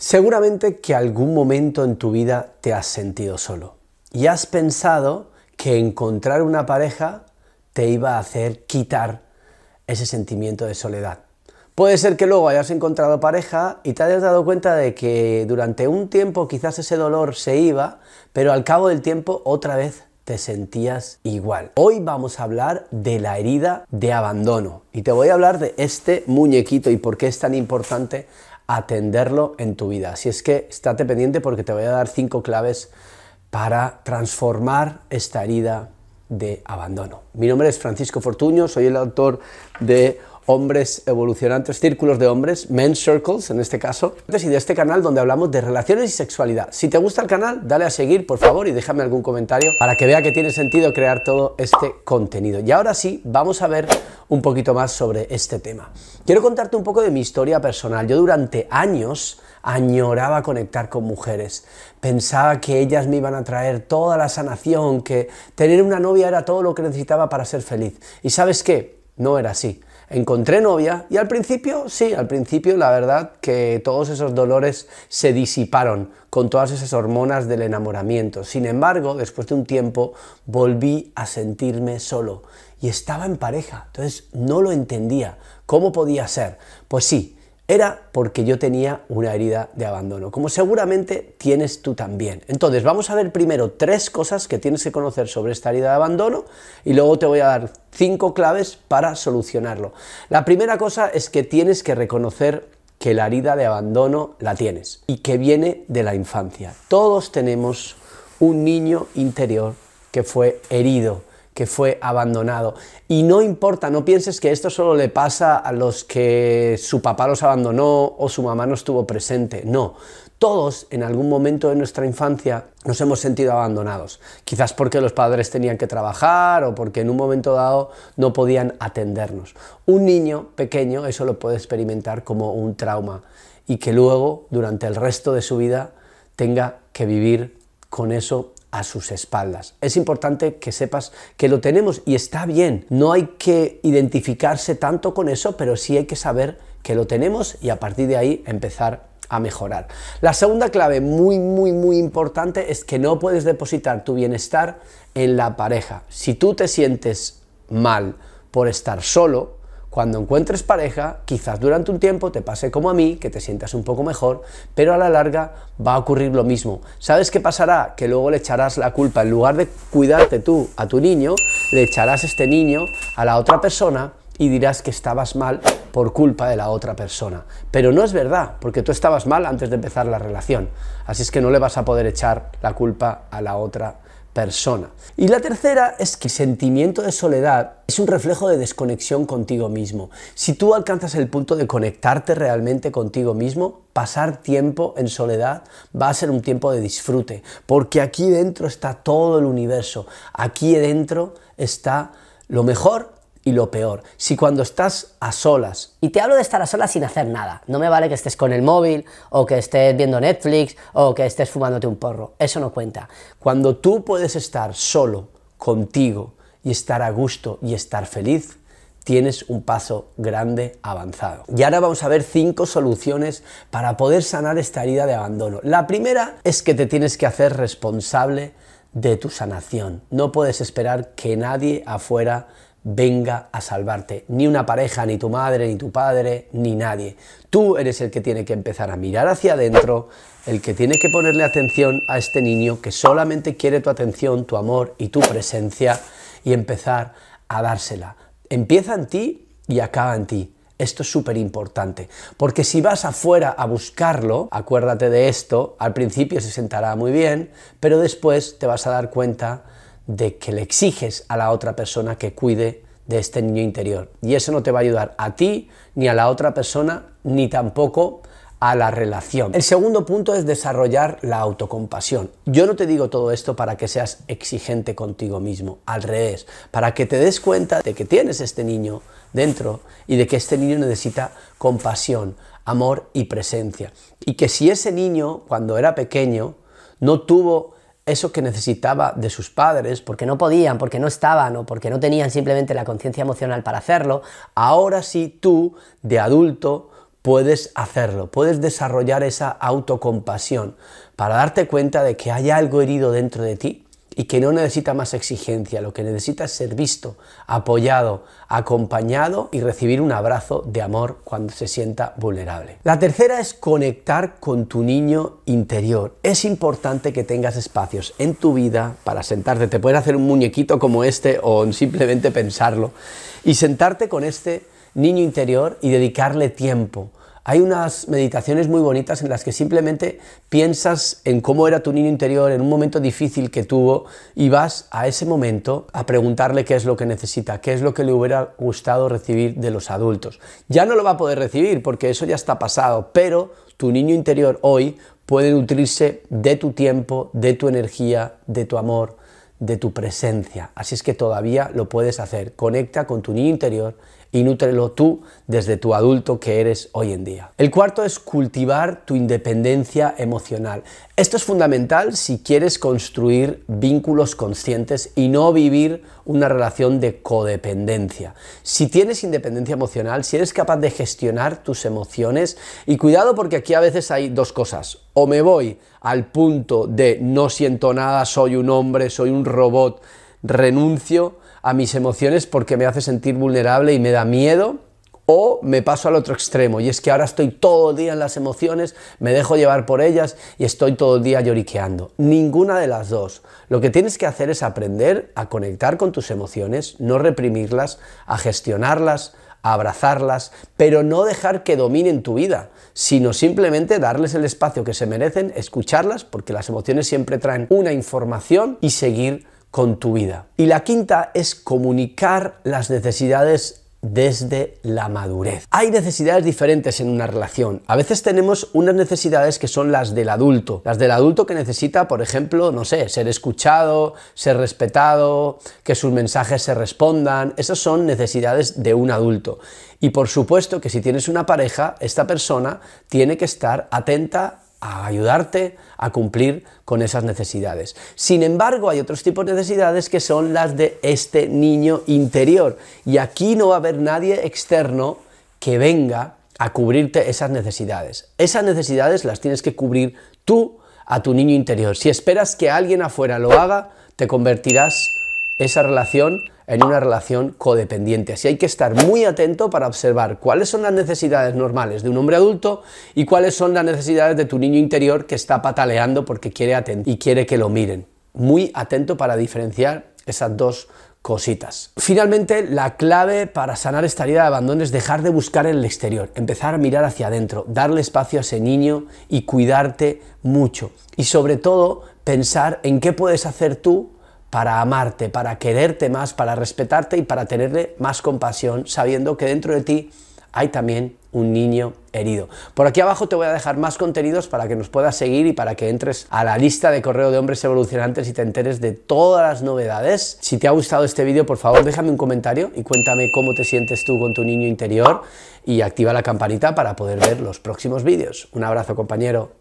Seguramente que algún momento en tu vida te has sentido solo y has pensado que encontrar una pareja te iba a hacer quitar ese sentimiento de soledad. Puede ser que luego hayas encontrado pareja y te hayas dado cuenta de que durante un tiempo quizás ese dolor se iba, pero al cabo del tiempo otra vez te sentías igual. Hoy vamos a hablar de la herida de abandono y te voy a hablar de este muñequito y por qué es tan importante atenderlo en tu vida. Así es que estate pendiente porque te voy a dar cinco claves para transformar esta herida de abandono. Mi nombre es Francisco Fortuño, soy el autor de hombres evolucionantes, círculos de hombres, men circles en este caso, y de este canal donde hablamos de relaciones y sexualidad. Si te gusta el canal, dale a seguir, por favor, y déjame algún comentario para que vea que tiene sentido crear todo este contenido. Y ahora sí, vamos a ver un poquito más sobre este tema. Quiero contarte un poco de mi historia personal. Yo durante años añoraba conectar con mujeres. Pensaba que ellas me iban a traer toda la sanación, que tener una novia era todo lo que necesitaba para ser feliz. ¿Y sabes qué? No era así. Encontré novia y al principio, sí, al principio la verdad que todos esos dolores se disiparon con todas esas hormonas del enamoramiento. Sin embargo, después de un tiempo volví a sentirme solo y estaba en pareja, entonces no lo entendía. ¿Cómo podía ser? Pues sí, era porque yo tenía una herida de abandono, como seguramente tienes tú también. Entonces, vamos a ver primero tres cosas que tienes que conocer sobre esta herida de abandono y luego te voy a dar cinco claves para solucionarlo. La primera cosa es que tienes que reconocer que la herida de abandono la tienes y que viene de la infancia. Todos tenemos un niño interior que fue herido que fue abandonado. Y no importa, no pienses que esto solo le pasa a los que su papá los abandonó o su mamá no estuvo presente. No, todos en algún momento de nuestra infancia nos hemos sentido abandonados. Quizás porque los padres tenían que trabajar o porque en un momento dado no podían atendernos. Un niño pequeño eso lo puede experimentar como un trauma y que luego, durante el resto de su vida, tenga que vivir con eso a sus espaldas. Es importante que sepas que lo tenemos y está bien. No hay que identificarse tanto con eso, pero sí hay que saber que lo tenemos y a partir de ahí empezar a mejorar. La segunda clave muy, muy, muy importante es que no puedes depositar tu bienestar en la pareja. Si tú te sientes mal por estar solo, cuando encuentres pareja, quizás durante un tiempo te pase como a mí, que te sientas un poco mejor, pero a la larga va a ocurrir lo mismo. ¿Sabes qué pasará? Que luego le echarás la culpa, en lugar de cuidarte tú a tu niño, le echarás este niño a la otra persona y dirás que estabas mal por culpa de la otra persona. Pero no es verdad, porque tú estabas mal antes de empezar la relación. Así es que no le vas a poder echar la culpa a la otra persona persona. Y la tercera es que el sentimiento de soledad es un reflejo de desconexión contigo mismo. Si tú alcanzas el punto de conectarte realmente contigo mismo, pasar tiempo en soledad va a ser un tiempo de disfrute, porque aquí dentro está todo el universo, aquí dentro está lo mejor y lo peor, si cuando estás a solas, y te hablo de estar a solas sin hacer nada, no me vale que estés con el móvil o que estés viendo Netflix o que estés fumándote un porro, eso no cuenta. Cuando tú puedes estar solo contigo y estar a gusto y estar feliz, tienes un paso grande avanzado. Y ahora vamos a ver cinco soluciones para poder sanar esta herida de abandono. La primera es que te tienes que hacer responsable de tu sanación. No puedes esperar que nadie afuera venga a salvarte. Ni una pareja, ni tu madre, ni tu padre, ni nadie. Tú eres el que tiene que empezar a mirar hacia adentro, el que tiene que ponerle atención a este niño que solamente quiere tu atención, tu amor y tu presencia y empezar a dársela. Empieza en ti y acaba en ti. Esto es súper importante, porque si vas afuera a buscarlo, acuérdate de esto, al principio se sentará muy bien, pero después te vas a dar cuenta de que le exiges a la otra persona que cuide de este niño interior. Y eso no te va a ayudar a ti, ni a la otra persona, ni tampoco a la relación. El segundo punto es desarrollar la autocompasión. Yo no te digo todo esto para que seas exigente contigo mismo, al revés, para que te des cuenta de que tienes este niño dentro y de que este niño necesita compasión, amor y presencia. Y que si ese niño, cuando era pequeño, no tuvo eso que necesitaba de sus padres, porque no podían, porque no estaban o porque no tenían simplemente la conciencia emocional para hacerlo, ahora sí tú, de adulto, puedes hacerlo, puedes desarrollar esa autocompasión para darte cuenta de que haya algo herido dentro de ti y que no necesita más exigencia, lo que necesita es ser visto, apoyado, acompañado y recibir un abrazo de amor cuando se sienta vulnerable. La tercera es conectar con tu niño interior. Es importante que tengas espacios en tu vida para sentarte. Te puedes hacer un muñequito como este o simplemente pensarlo y sentarte con este niño interior y dedicarle tiempo hay unas meditaciones muy bonitas en las que simplemente piensas en cómo era tu niño interior en un momento difícil que tuvo y vas a ese momento a preguntarle qué es lo que necesita, qué es lo que le hubiera gustado recibir de los adultos. Ya no lo va a poder recibir porque eso ya está pasado, pero tu niño interior hoy puede nutrirse de tu tiempo, de tu energía, de tu amor, de tu presencia. Así es que todavía lo puedes hacer. Conecta con tu niño interior y nútrelo tú desde tu adulto que eres hoy en día. El cuarto es cultivar tu independencia emocional. Esto es fundamental si quieres construir vínculos conscientes y no vivir una relación de codependencia. Si tienes independencia emocional, si eres capaz de gestionar tus emociones, y cuidado porque aquí a veces hay dos cosas, o me voy al punto de no siento nada, soy un hombre, soy un robot, renuncio a mis emociones porque me hace sentir vulnerable y me da miedo, o me paso al otro extremo, y es que ahora estoy todo el día en las emociones, me dejo llevar por ellas y estoy todo el día lloriqueando. Ninguna de las dos. Lo que tienes que hacer es aprender a conectar con tus emociones, no reprimirlas, a gestionarlas, a abrazarlas, pero no dejar que dominen tu vida, sino simplemente darles el espacio que se merecen, escucharlas, porque las emociones siempre traen una información y seguir con tu vida. Y la quinta es comunicar las necesidades desde la madurez. Hay necesidades diferentes en una relación. A veces tenemos unas necesidades que son las del adulto. Las del adulto que necesita, por ejemplo, no sé, ser escuchado, ser respetado, que sus mensajes se respondan. Esas son necesidades de un adulto. Y por supuesto que si tienes una pareja, esta persona tiene que estar atenta a ayudarte a cumplir con esas necesidades. Sin embargo, hay otros tipos de necesidades que son las de este niño interior. Y aquí no va a haber nadie externo que venga a cubrirte esas necesidades. Esas necesidades las tienes que cubrir tú a tu niño interior. Si esperas que alguien afuera lo haga, te convertirás esa relación en una relación codependiente. Así hay que estar muy atento para observar cuáles son las necesidades normales de un hombre adulto y cuáles son las necesidades de tu niño interior que está pataleando porque quiere atender y quiere que lo miren. Muy atento para diferenciar esas dos cositas. Finalmente, la clave para sanar esta herida de abandono es dejar de buscar en el exterior, empezar a mirar hacia adentro, darle espacio a ese niño y cuidarte mucho. Y sobre todo, pensar en qué puedes hacer tú para amarte, para quererte más, para respetarte y para tenerle más compasión, sabiendo que dentro de ti hay también un niño herido. Por aquí abajo te voy a dejar más contenidos para que nos puedas seguir y para que entres a la lista de correo de hombres evolucionantes y te enteres de todas las novedades. Si te ha gustado este vídeo, por favor, déjame un comentario y cuéntame cómo te sientes tú con tu niño interior y activa la campanita para poder ver los próximos vídeos. Un abrazo, compañero.